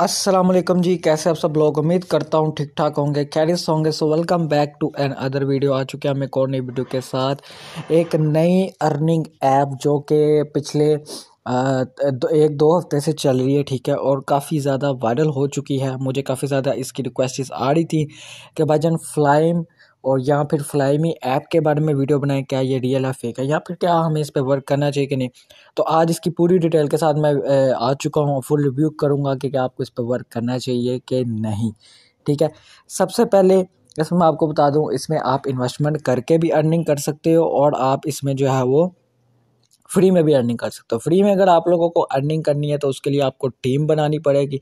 असलम जी कैसे आप सब लोग उम्मीद करता हूँ ठीक ठाक होंगे कैरियस होंगे so welcome back to another video आ चुके हैं हमें कौन नई वीडियो के साथ एक नई अर्निंग ऐप जो कि पिछले आ, एक दो हफ्ते से चल रही है ठीक है और काफ़ी ज़्यादा वायरल हो चुकी है मुझे काफ़ी ज़्यादा इसकी रिक्वेस्ट आ रही थी कि भाई जन फ्लाइम और या फिर फ्लाई मी ऐप के बारे में वीडियो बनाएं क्या ये रियल है फेक है या फिर क्या हमें इस पर वर्क करना चाहिए कि नहीं तो आज इसकी पूरी डिटेल के साथ मैं आ चुका हूँ फुल रिव्यू करूँगा कि क्या आपको इस पर वर्क करना चाहिए कि नहीं ठीक है सबसे पहले इसमें मैं आपको बता दूँ इसमें आप इन्वेस्टमेंट करके भी अर्निंग कर सकते हो और आप इसमें जो है वो फ्री में भी अर्निंग कर सकते हो फ्री में अगर आप लोगों को अर्निंग करनी है तो उसके लिए आपको टीम बनानी पड़ेगी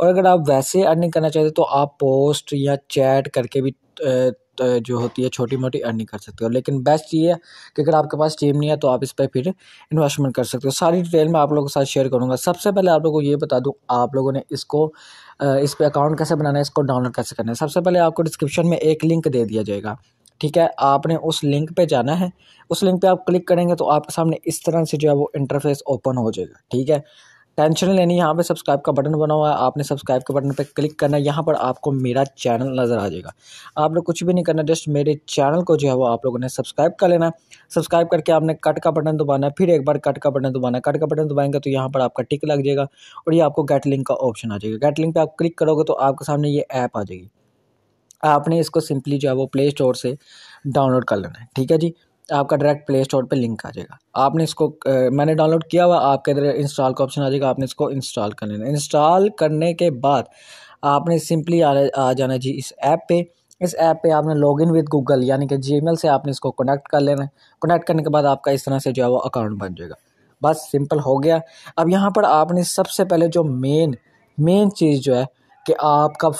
और अगर आप वैसे अर्निंग करना चाहते हो तो आप पोस्ट या चैट करके भी जो होती है छोटी मोटी अर्निंग कर सकते हो लेकिन बेस्ट ये है कि अगर आपके पास टीम नहीं है तो आप इस पर फिर इन्वेस्टमेंट कर सकते हो सारी डिटेल मैं आप लोगों के साथ शेयर करूँगा सबसे पहले आप लोगों को ये बता दूँ आप लोगों ने इसको इस पर अकाउंट कैसे बनाना है इसको डाउनलोड कैसे करना है सबसे पहले आपको डिस्क्रिप्शन में एक लिंक दे दिया जाएगा ठीक है आपने उस लिंक पे जाना है उस लिंक पे आप क्लिक करेंगे तो आपके सामने इस तरह से जो है वो इंटरफेस ओपन हो जाएगा ठीक है टेंशन लेनी यहाँ पे सब्सक्राइब का बटन बना हुआ है आपने सब्सक्राइब के बटन पे क्लिक करना है यहाँ पर आपको मेरा चैनल नज़र आ जाएगा आप लोग कुछ भी नहीं करना जस्ट मेरे चैनल को जो है वो आप लोगों ने सब्सक्राइब कर लेना है सब्सक्राइब करके आपने कट का बटन दबाना है फिर एक बार कट का बटन दबाना है कट का बटन दबाएंगे तो यहाँ पर आपका टिक लग जाएगा और ये आपको गेट लिंक का ऑप्शन आ जाएगा गेट लिंक पर आप क्लिक करोगे तो आपके सामने ये ऐप आ जाएगी आपने इसको सिंपली जो है वो प्ले स्टोर से डाउनलोड कर लेना है ठीक है जी आपका डायरेक्ट प्ले स्टोर पर लिंक आ जाएगा आपने इसको आ, मैंने डाउनलोड किया हुआ आपके इधर इंस्टॉल का ऑप्शन आ जाएगा आपने इसको इंस्टॉल कर लेना इंस्टॉल करने के बाद आपने सिंपली आ, आ जाना जी इस ऐप पे इस ऐप पे आपने लॉग इन विद गूगल यानी कि जी से आपने इसको कनेक्ट कर लेना है कनेक्ट करने के बाद आपका इस तरह से जो है वो अकाउंट बन जाएगा बस सिंपल हो गया अब यहाँ पर आपने सबसे पहले जो मेन मेन चीज़ जो है कि आपका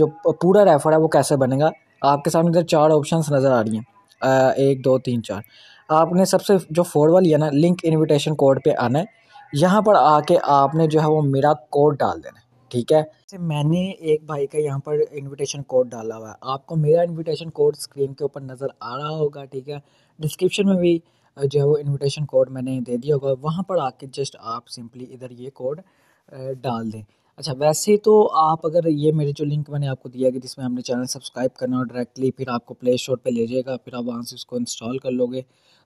जो पूरा रेफर है वो कैसे बनेगा आपके सामने इधर चार ऑप्शंस नज़र आ रही हैं एक दो तीन चार आपने सबसे जो फोर वाली है ना लिंक इनविटेशन कोड पे आना है यहाँ पर आके आपने जो है वो मेरा कोड डाल देना है ठीक है मैंने एक भाई का यहाँ पर इनविटेशन कोड डाला हुआ है आपको मेरा इनविटेशन कोड स्क्रीन के ऊपर नज़र आ रहा होगा ठीक है डिस्क्रिप्शन में भी जो है वो इनविटेशन कोड मैंने दे दिया होगा वहाँ पर आके जस्ट आप सिंपली इधर ये कोड डाल दें अच्छा वैसे तो आप अगर ये मेरे जो लिंक मैंने आपको दिया कि जिसमें हमने चैनल सब्सक्राइब करना और डायरेक्टली फिर आपको प्ले स्टोर पर ले जाएगा फिर आप वहाँ से उसको इंस्टॉल कर लोगे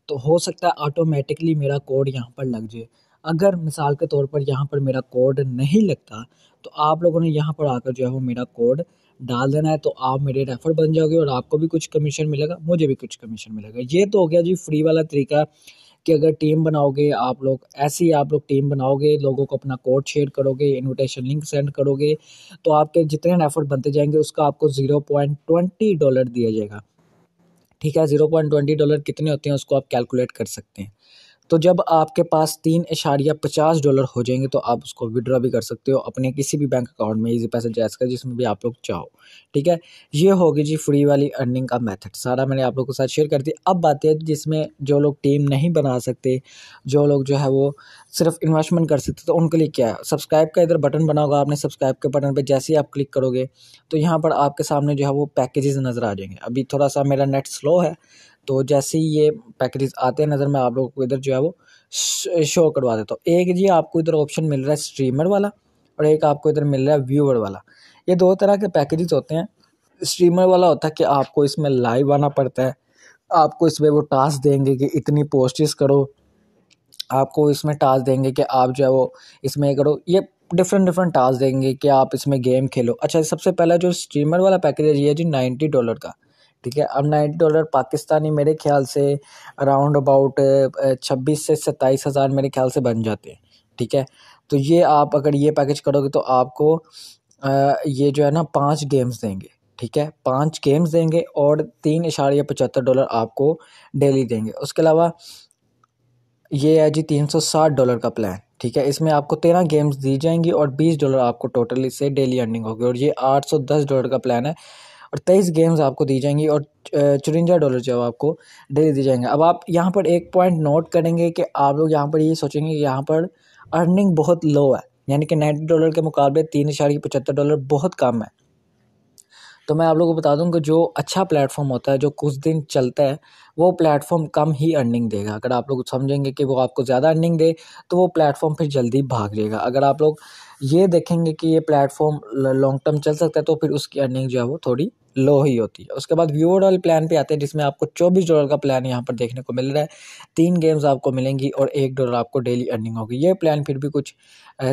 तो हो सकता है ऑटोमेटिकली मेरा कोड यहाँ पर लग जाए अगर मिसाल के तौर पर यहाँ पर मेरा कोड नहीं लगता तो आप लोगों ने यहाँ पर आकर जो है वो मेरा कोड डाल देना है तो आप मेरे रेफर बन जाओगे और आपको भी कुछ कमीशन मिलेगा मुझे भी कुछ कमीशन मिलेगा ये तो हो गया जी फ्री वाला तरीका कि अगर टीम बनाओगे आप लोग ऐसी आप लोग टीम बनाओगे लोगों को अपना कोड शेयर करोगे इनविटेशन लिंक सेंड करोगे तो आपके जितने एफर्ट बनते जाएंगे उसका आपको ज़ीरो पॉइंट ट्वेंटी डॉलर दिया जाएगा ठीक है ज़ीरो पॉइंट ट्वेंटी डॉलर कितने होते हैं उसको आप कैलकुलेट कर सकते हैं तो जब आपके पास तीन इशारिया पचास डॉलर हो जाएंगे तो आप उसको विड्रॉ भी कर सकते हो अपने किसी भी बैंक अकाउंट में इजी पैसे जैस कर जिसमें भी आप लोग चाहो ठीक है ये होगी जी फ्री वाली अर्निंग का मेथड सारा मैंने आप लोगों के साथ शेयर कर दी अब बात है जिसमें जो लोग टीम नहीं बना सकते जो लोग जो है वो सिर्फ इन्वेस्टमेंट कर सकते तो उनके लिए क्या है सब्सक्राइब का इधर बटन बना होगा आपने सब्सक्राइब के बटन पर जैसे ही आप क्लिक करोगे तो यहाँ पर आपके सामने जो है वो पैकेजेस नज़र आ जाएंगे अभी थोड़ा सा मेरा नेट स्लो है तो जैसे ही ये पैकेजेस आते हैं नज़र मैं आप लोगों को इधर जो है वो शो करवा देता हूँ एक जी आपको इधर ऑप्शन मिल रहा है स्ट्रीमर वाला और एक आपको इधर मिल रहा है व्यूअर वाला ये दो तरह के पैकेजेस होते हैं स्ट्रीमर वाला होता है कि आपको इसमें लाइव आना पड़ता है आपको इसमें वो टास्क देंगे कि इतनी पोस्टिस करो आपको इसमें टास्क देंगे कि आप जो है वो इसमें करो ये डिफरेंट डिफरेंट टास्क देंगे कि आप इसमें गेम खेलो अच्छा सबसे पहला जो स्ट्रीमर वाला पैकेज है ये जी नाइन्टी डॉलर का ठीक है अब नाइन्टी डॉलर पाकिस्तानी मेरे ख्याल से अराउंड अबाउट छब्बीस से सत्ताईस हज़ार मेरे ख्याल से बन जाते हैं ठीक है तो ये आप अगर ये पैकेज करोगे तो आपको आ, ये जो है ना पाँच गेम्स देंगे ठीक है पाँच गेम्स देंगे और तीन इशारे पचहत्तर डॉलर आपको डेली देंगे उसके अलावा ये है जी तीन सौ साठ डॉलर का प्लान ठीक है इसमें आपको तेरह गेम्स दी जाएंगी और बीस डॉलर आपको टोटली से डेली अर्निंग होगी और ये आठ सौ दस डॉलर का प्लान है और तेईस गेम्स आपको दी जाएंगी और चुरिंजा डॉलर जो आपको डेली दिए जाएंगे अब आप यहाँ पर एक पॉइंट नोट करेंगे कि आप लोग यहाँ पर ये यह सोचेंगे कि यहाँ पर अर्निंग बहुत लो है यानी कि नाइन्टी डॉलर के मुकाबले तीन इशारे पचहत्तर डॉलर बहुत कम है तो मैं आप लोगों को बता दूं कि जो अच्छा प्लेटफॉर्म होता है जो कुछ दिन चलता है वो प्लेटफॉर्म कम ही अर्निंग देगा अगर आप लोग समझेंगे कि वो आपको ज़्यादा अर्निंग दे तो वो प्लेटफॉर्म फिर जल्दी भाग जाएगा अगर आप लोग ये देखेंगे कि ये प्लेटफॉर्म लॉन्ग टर्म चल सकता है तो फिर उसकी अर्निंग जो है वो थोड़ी लो ही होती है उसके बाद व्यूअर डॉल प्लान पे आते हैं जिसमें आपको 24 डॉलर का प्लान यहाँ पर देखने को मिल रहा है तीन गेम्स आपको मिलेंगी और एक डॉलर आपको डेली अर्निंग होगी ये प्लान फिर भी कुछ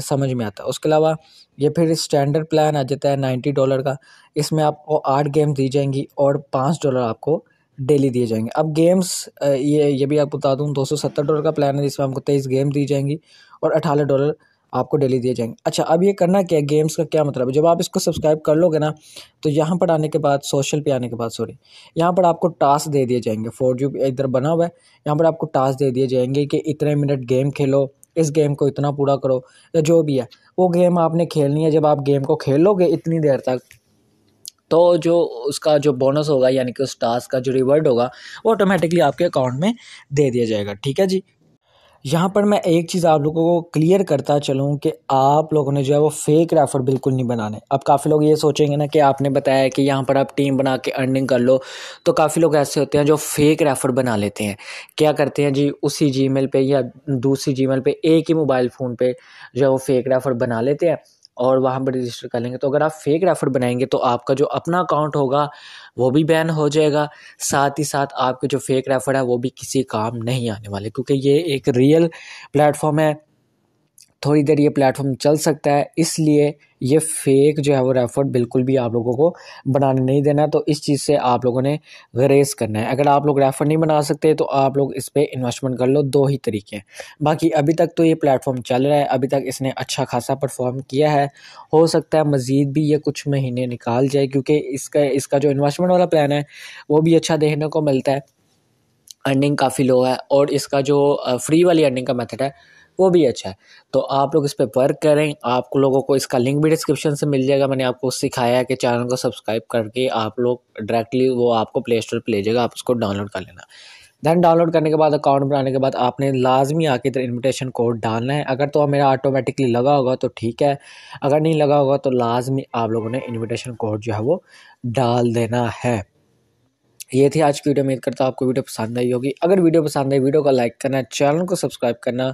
समझ में आता है उसके अलावा ये फिर स्टैंडर्ड प्लान आ जाता है नाइन्टी डॉलर का इसमें आपको आठ गेम्स दी जाएंगी और पाँच डॉलर आपको डेली दिए जाएंगे अब गेम्स ये ये भी आपको बता दूँ दो सौ सत्तर डॉलर का प्लान है जिसमें आपको तेईस गेम दी जाएंगी और अठारह डॉलर आपको डेली दिए जाएंगे अच्छा अब ये करना क्या है गेम्स का क्या मतलब है जब आप इसको सब्सक्राइब कर लोगे ना तो यहाँ पर आने के बाद सोशल पे आने के बाद सॉरी यहाँ पर आपको टास्क दे दिए जाएंगे फोर जी इधर बना हुआ है यहाँ पर आपको टास्क दे दिए जाएंगे कि इतने मिनट गेम खेलो इस गेम को इतना पूरा करो या जो भी है वो गेम आपने खेलनी है जब आप गेम को खेलोगे इतनी देर तक तो जो उसका जो बोनस होगा यानी कि उस टास्क का जो रिवर्ड होगा वो ऑटोमेटिकली आपके अकाउंट में दे दिया जाएगा ठीक है जी यहाँ पर मैं एक चीज़ आप लोगों को क्लियर करता चलूँ कि आप लोगों ने जो है वो फेक रेफर बिल्कुल नहीं बनाने अब काफ़ी लोग ये सोचेंगे ना कि आपने बताया कि यहाँ पर आप टीम बना के अर्निंग कर लो तो काफ़ी लोग ऐसे होते हैं जो फेक रेफर बना लेते हैं क्या करते हैं जी उसी जी पे या दूसरी जी पे एक ही मोबाइल फ़ोन पर जो है वो फेक रेफर बना लेते हैं और वहाँ पर रजिस्टर कर लेंगे तो अगर आप फेक रेफ़र बनाएंगे तो आपका जो अपना अकाउंट होगा वो भी बैन हो जाएगा साथ ही साथ आपके जो फेक रेफ़र है वो भी किसी काम नहीं आने वाले क्योंकि ये एक रियल प्लेटफॉर्म है थोड़ी देर ये प्लेटफॉर्म चल सकता है इसलिए ये फेक जो है वो रेफर बिल्कुल भी आप लोगों को बनाने नहीं देना तो इस चीज़ से आप लोगों ने ग्रेस करना है अगर आप लोग रेफर नहीं बना सकते तो आप लोग इस पर इन्वेस्टमेंट कर लो दो ही तरीके हैं बाकी अभी तक तो ये प्लेटफॉर्म चल रहा है अभी तक इसने अच्छा खासा परफॉर्म किया है हो सकता है मज़ीद भी ये कुछ महीने निकाल जाए क्योंकि इसका इसका जो इन्वेस्टमेंट वाला प्लान है वो भी अच्छा देखने को मिलता है अर्निंग काफ़ी लो है और इसका जो फ्री वाली अर्निंग का मेथड है वो भी अच्छा है तो आप लोग इस पर वर्क करें आप लोगों को इसका लिंक भी डिस्क्रिप्शन से मिल जाएगा मैंने आपको सिखाया है कि चैनल को सब्सक्राइब करके आप लोग डायरेक्टली वो आपको प्ले स्टोर पर ले जाएगा आप उसको डाउनलोड कर लेना दैन डाउनलोड करने के बाद अकाउंट बनाने के बाद आपने लाजमी आके इधर इन्विटेशन कोड डालना है अगर तो मेरा ऑटोमेटिकली लगा होगा तो ठीक है अगर नहीं लगा होगा तो लाजमी आप लोगों ने इन्विटेशन कोड जो है वो डाल देना है ये थी आज की वीडियो उम्मीद करता हूँ आपको वीडियो पसंद आई होगी अगर वीडियो पसंद आई वीडियो को लाइक करना चैनल को सब्सक्राइब करना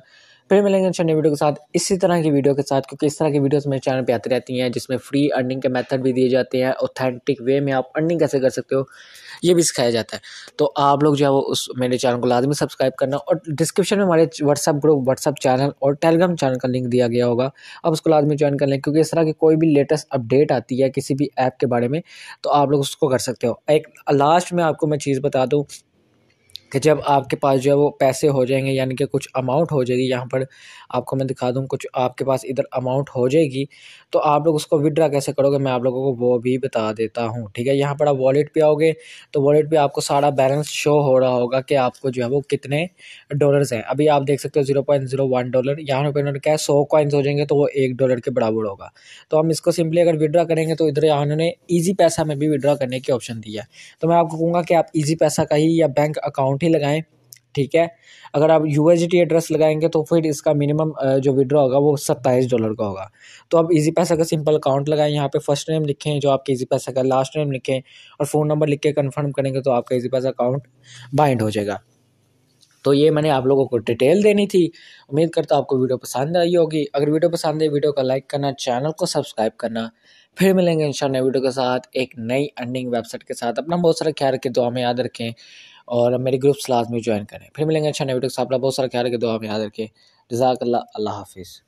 फिर मिलेंगे अच्छा वीडियो के साथ इसी तरह की वीडियो के साथ क्योंकि इस तरह की वीडियोस मेरे चैनल पे आती रहती हैं जिसमें फ्री अर्निंग के मेथड भी दिए जाते हैं ऑथेंटिक वे में आप अर्निंग कैसे कर सकते हो ये भी सिखाया जाता है तो आप लोग जो है वो उस मेरे चैनल को लाजमी सब्सक्राइब करना और डिस्क्रिप्शन में हमारे व्हाट्सअप ग्रुप व्हाट्सअप चैनल और टेलीग्राम चैनल का लिंक दिया गया होगा आप उसको लाजमी ज्वाइन कर लें क्योंकि इस तरह की कोई भी लेटेस्ट अपडेट आती है किसी भी ऐप के बारे में तो आप लोग उसको कर सकते हो एक लास्ट में आपको मैं चीज़ बता दूँ कि जब आपके पास जो है वो पैसे हो जाएंगे यानी कि कुछ अमाउंट हो जाएगी यहाँ पर आपको मैं दिखा दूँ कुछ आपके पास इधर अमाउंट हो जाएगी तो आप लोग उसको विड्रा कैसे करोगे मैं आप लोगों को वो भी बता देता हूँ ठीक है यहाँ पर आप वॉलेट पे आओगे तो वॉलेट पे आपको सारा बैलेंस शो हो रहा होगा कि आपको जो है वो कितने डॉलर्स हैं अभी आप देख सकते हो zero point zero one dollar यहाँ पर इन्होंने क्या है सौ कॉइन्स हो जाएंगे तो वो एक डॉलर के बराबर होगा तो हम इसको सिंपली अगर विदड्रा करेंगे तो इधर यहाँ उन्होंने ईजी पैसा में भी विड्रा करने की ऑप्शन दिया है तो मैं आपको कहूँगा कि आप ईजी पैसा का ही या बैंक अकाउंट अकाउंट ही लगाएं ठीक है अगर आप यू एड्रेस लगाएंगे तो फिर इसका मिनिमम जो विड्रॉ होगा वो सत्ताईस डॉलर का होगा तो आप इजी पैसा का सिंपल अकाउंट लगाएं यहाँ पे फर्स्ट नेम लिखें जो आपके इजी पैसा का लास्ट नेम लिखें और फ़ोन नंबर लिख के कन्फर्म करेंगे तो आपका इजी पैसा अकाउंट बाइंड हो जाएगा तो ये मैंने आप लोगों को डिटेल देनी थी उम्मीद करता हूँ आपको वीडियो पसंद आई होगी अगर वीडियो पसंद है वीडियो को लाइक करना चैनल को सब्सक्राइब करना फिर मिलेंगे इन वीडियो के साथ एक नई अर्निंग वेबसाइट के साथ अपना बहुत सारा ख्याल रखें दुआ में याद रखें और मेरे ग्रुप्स लाजमी ज्वाइन करें फिर मिलेंगे अच्छा नए आप बहुत सारा ख्याल रखें दुआ में याद रखें जजाक अल्लाह हाफिज़